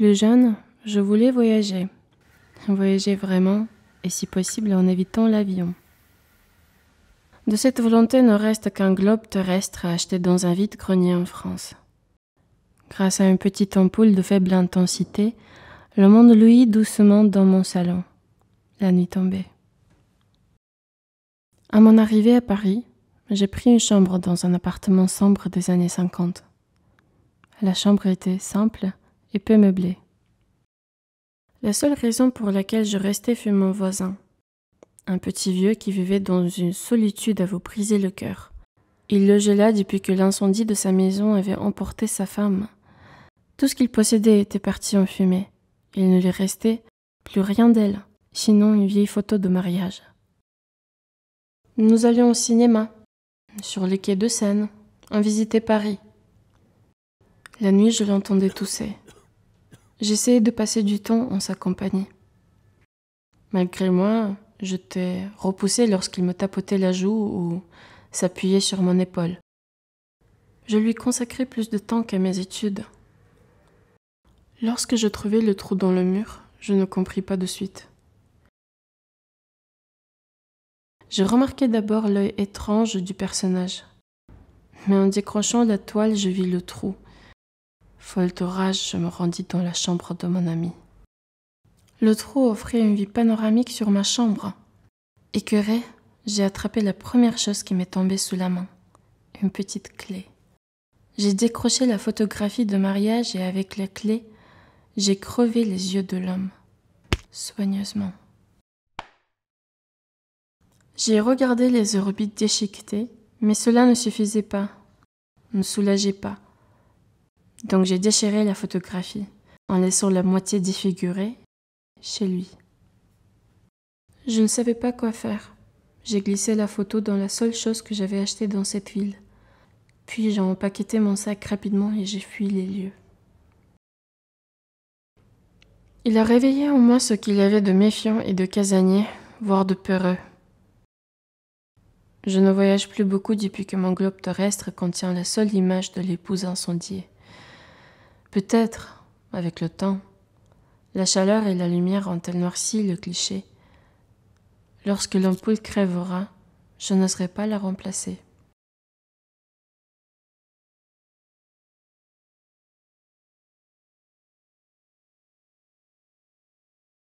plus jeune, je voulais voyager. Voyager vraiment, et si possible en évitant l'avion. De cette volonté ne reste qu'un globe terrestre acheté dans un vide-grenier en France. Grâce à une petite ampoule de faible intensité, le monde luit doucement dans mon salon. La nuit tombait. À mon arrivée à Paris, j'ai pris une chambre dans un appartement sombre des années 50. La chambre était simple, et peu meublé. La seule raison pour laquelle je restais fut mon voisin, un petit vieux qui vivait dans une solitude à vous briser le cœur. Il logeait là depuis que l'incendie de sa maison avait emporté sa femme. Tout ce qu'il possédait était parti en fumée. Il ne lui restait plus rien d'elle, sinon une vieille photo de mariage. Nous allions au cinéma, sur les quais de Seine, en visiter Paris. La nuit, je l'entendais tousser. J'essayais de passer du temps en sa compagnie. Malgré moi, je t'ai repoussé lorsqu'il me tapotait la joue ou s'appuyait sur mon épaule. Je lui consacrais plus de temps qu'à mes études. Lorsque je trouvais le trou dans le mur, je ne compris pas de suite. Je remarquais d'abord l'œil étrange du personnage. Mais en décrochant la toile, je vis le trou, Folle d'orage, je me rendis dans la chambre de mon ami. Le trou offrait une vue panoramique sur ma chambre. Écœuré, j'ai attrapé la première chose qui m'est tombée sous la main, une petite clé. J'ai décroché la photographie de mariage et avec la clé, j'ai crevé les yeux de l'homme, soigneusement. J'ai regardé les orbites déchiquetées, mais cela ne suffisait pas, ne soulageait pas. Donc j'ai déchiré la photographie en laissant la moitié défigurée chez lui. Je ne savais pas quoi faire. J'ai glissé la photo dans la seule chose que j'avais achetée dans cette ville. Puis j'ai empaqueté mon sac rapidement et j'ai fui les lieux. Il a réveillé en moi ce qu'il y avait de méfiant et de casanier, voire de peureux. Je ne voyage plus beaucoup depuis que mon globe terrestre contient la seule image de l'épouse incendiée. Peut-être, avec le temps, la chaleur et la lumière ont-elles noirci le cliché Lorsque l'ampoule crèvera, je n'oserai pas la remplacer.